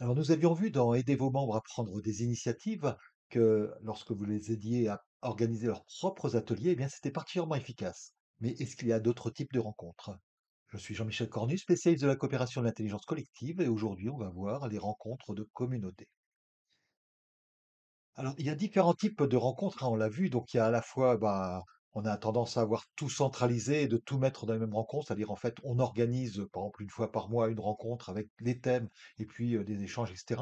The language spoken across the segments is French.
Alors nous avions vu dans Aider vos membres à prendre des initiatives que lorsque vous les aidiez à organiser leurs propres ateliers, eh bien c'était particulièrement efficace. Mais est-ce qu'il y a d'autres types de rencontres Je suis Jean-Michel Cornu, spécialiste de la coopération de l'intelligence collective, et aujourd'hui on va voir les rencontres de communautés. Alors il y a différents types de rencontres, hein, on l'a vu, donc il y a à la fois bah, on a tendance à avoir tout centralisé et de tout mettre dans les mêmes rencontres, c'est-à-dire en fait on organise euh, par exemple une fois par mois une rencontre avec les thèmes et puis euh, des échanges, etc.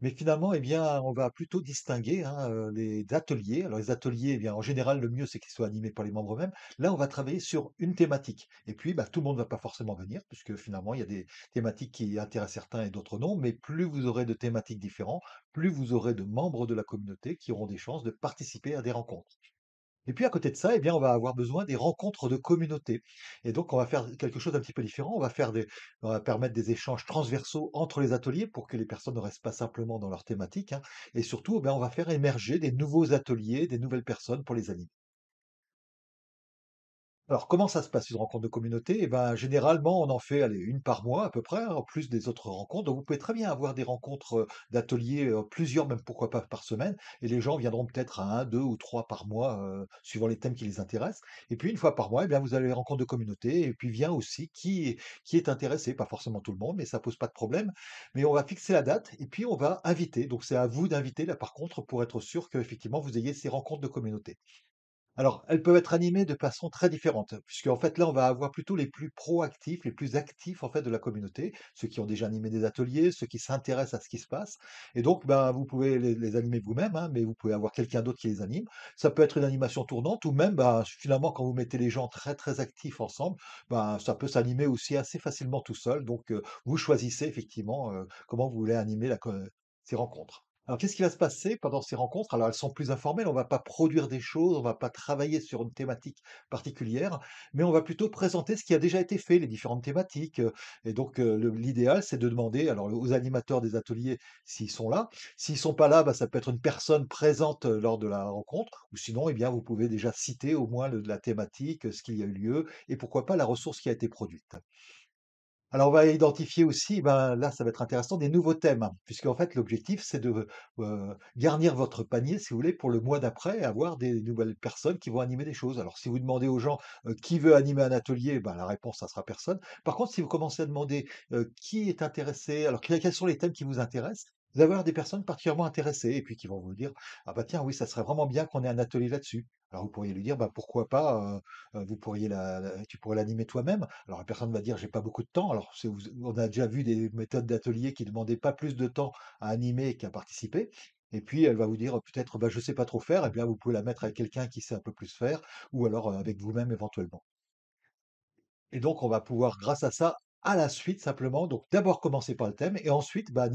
Mais finalement, eh bien, on va plutôt distinguer hein, euh, les ateliers. Alors les ateliers, eh bien, en général, le mieux c'est qu'ils soient animés par les membres eux-mêmes. Là, on va travailler sur une thématique. Et puis, bah, tout le monde ne va pas forcément venir, puisque finalement, il y a des thématiques qui intéressent certains et d'autres non. Mais plus vous aurez de thématiques différentes, plus vous aurez de membres de la communauté qui auront des chances de participer à des rencontres. Et puis à côté de ça, eh bien, on va avoir besoin des rencontres de communautés. Et donc, on va faire quelque chose d'un petit peu différent. On va faire des, on va permettre des échanges transversaux entre les ateliers pour que les personnes ne restent pas simplement dans leur thématique. Hein. Et surtout, eh on va faire émerger des nouveaux ateliers, des nouvelles personnes pour les animer. Alors, comment ça se passe une rencontre de communauté? Eh ben, généralement, on en fait, une par mois à peu près, en plus des autres rencontres. Donc, vous pouvez très bien avoir des rencontres d'ateliers, plusieurs, même pourquoi pas par semaine, et les gens viendront peut-être à un, deux ou trois par mois, suivant les thèmes qui les intéressent. Et puis, une fois par mois, eh bien, vous avez les rencontres de communauté, et puis vient aussi qui est, qui est intéressé, pas forcément tout le monde, mais ça pose pas de problème. Mais on va fixer la date, et puis on va inviter. Donc, c'est à vous d'inviter, là, par contre, pour être sûr effectivement vous ayez ces rencontres de communauté. Alors, elles peuvent être animées de façon très différente, puisque en fait là, on va avoir plutôt les plus proactifs, les plus actifs en fait de la communauté, ceux qui ont déjà animé des ateliers, ceux qui s'intéressent à ce qui se passe. Et donc, ben, vous pouvez les, animer vous-même, hein, mais vous pouvez avoir quelqu'un d'autre qui les anime. Ça peut être une animation tournante, ou même ben, finalement quand vous mettez les gens très très actifs ensemble, ben, ça peut s'animer aussi assez facilement tout seul. Donc, euh, vous choisissez effectivement euh, comment vous voulez animer euh, ces rencontres. Alors, qu'est-ce qui va se passer pendant ces rencontres Alors, elles sont plus informelles, on ne va pas produire des choses, on ne va pas travailler sur une thématique particulière, mais on va plutôt présenter ce qui a déjà été fait, les différentes thématiques. Euh, et donc, euh, l'idéal, c'est de demander alors, aux animateurs des ateliers s'ils sont là. S'ils ne sont pas là, bah, ça peut être une personne présente euh, lors de la rencontre, ou sinon, eh bien, vous pouvez déjà citer au moins la thématique, ce qu'il y a eu lieu, et pourquoi pas la ressource qui a été produite. Alors on va identifier aussi, eh ben là ça va être intéressant, des nouveaux thèmes, hein, puisque en fait l'objectif c'est de euh, garnir votre panier, si vous voulez, pour le mois d'après, avoir des nouvelles personnes qui vont animer des choses. Alors si vous demandez aux gens euh, qui veut animer un atelier, eh ben, la réponse ça sera personne. Par contre, si vous commencez à demander euh, qui est intéressé, alors quels sont les thèmes qui vous intéressent, vous allez avoir des personnes particulièrement intéressées et puis qui vont vous dire Ah bah tiens, oui, ça serait vraiment bien qu'on ait un atelier là-dessus. Alors vous pourriez lui dire bah pourquoi pas euh, euh, vous pourriez la, tu pourrais l'animer toi-même. Alors la personne va dire j'ai pas beaucoup de temps. Alors on a déjà vu des méthodes d'atelier qui ne demandaient pas plus de temps à animer qu'à participer. Et puis elle va vous dire peut-être bah je sais pas trop faire. Et bien vous pouvez la mettre avec quelqu'un qui sait un peu plus faire ou alors euh, avec vous-même éventuellement. Et donc on va pouvoir grâce à ça à la suite simplement. Donc d'abord commencer par le thème et ensuite bah,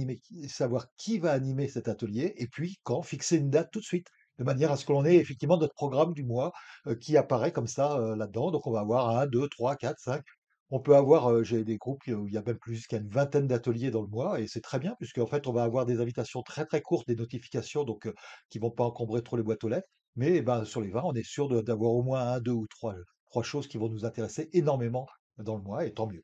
savoir qui va animer cet atelier et puis quand, fixer une date tout de suite de manière à ce que l'on ait effectivement notre programme du mois euh, qui apparaît comme ça euh, là-dedans. Donc on va avoir un deux trois quatre cinq On peut avoir, euh, j'ai des groupes où il y a même plus qu'une une vingtaine d'ateliers dans le mois, et c'est très bien, en fait, on va avoir des invitations très très courtes, des notifications, donc qui vont pas encombrer trop les boîtes aux lettres. Mais ben, sur les 20, on est sûr d'avoir au moins un, deux ou trois, trois choses qui vont nous intéresser énormément dans le mois, et tant mieux.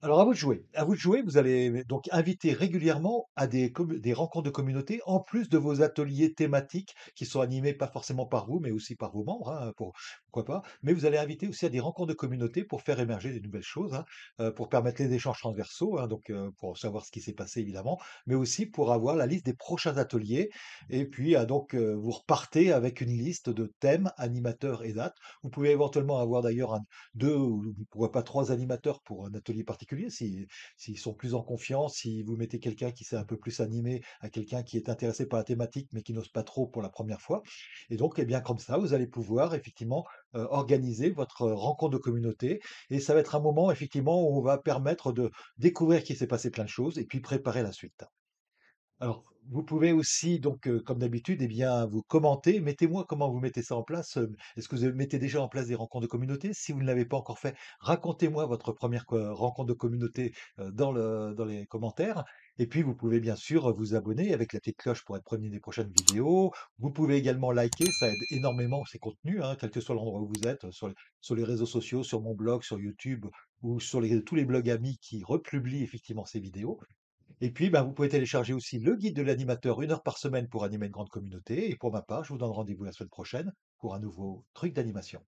Alors à vous de jouer. À vous de jouer, vous allez donc inviter régulièrement à des, rencontres de communauté, en plus de vos ateliers thématiques qui sont animés pas forcément par vous, mais aussi par vos membres, hein, pourquoi pas. Mais vous allez inviter aussi à des rencontres de communauté pour faire émerger des nouvelles choses, hein, euh, pour permettre les échanges transversaux, hein, donc euh, pour savoir ce qui s'est passé évidemment, mais aussi pour avoir la liste des prochains ateliers. Et puis euh, donc vous repartez avec une liste de thèmes, animateurs et dates. Vous pouvez éventuellement avoir d'ailleurs deux ou pourquoi pas trois animateurs pour un atelier particulier s'ils sont plus en confiance, si vous mettez quelqu'un qui s'est un peu plus animé à quelqu'un qui est intéressé par la thématique mais qui n'ose pas trop pour la première fois. Et donc, eh bien, comme ça, vous allez pouvoir effectivement euh, organiser votre euh, rencontre de communauté. Et ça va être un moment effectivement où on va permettre de découvrir qu'il s'est passé plein de choses et puis préparer la suite. Alors, vous pouvez aussi, donc, euh, comme d'habitude, eh bien, vous commenter. Mettez-moi comment vous mettez ça en place. Euh, est-ce que vous mettez déjà en place des rencontres de communauté Si vous ne l'avez pas encore fait, racontez-moi votre première euh, rencontre de communauté dans, les commentaires. Et puis, vous pouvez bien sûr vous abonner avec la petite cloche pour être premier des prochaines vidéos. Vous pouvez également liker, ça aide énormément ces contenus, hein, quel que soit l'endroit où vous êtes, sur les, réseaux sociaux, sur mon blog, sur YouTube ou sur tous les blogs amis qui republient effectivement ces vidéos. Et puis, bah, vous pouvez télécharger aussi le guide de l'animateur une heure par semaine pour animer une grande communauté. Et pour ma part, je vous donne rendez-vous la semaine prochaine pour un nouveau truc d'animation.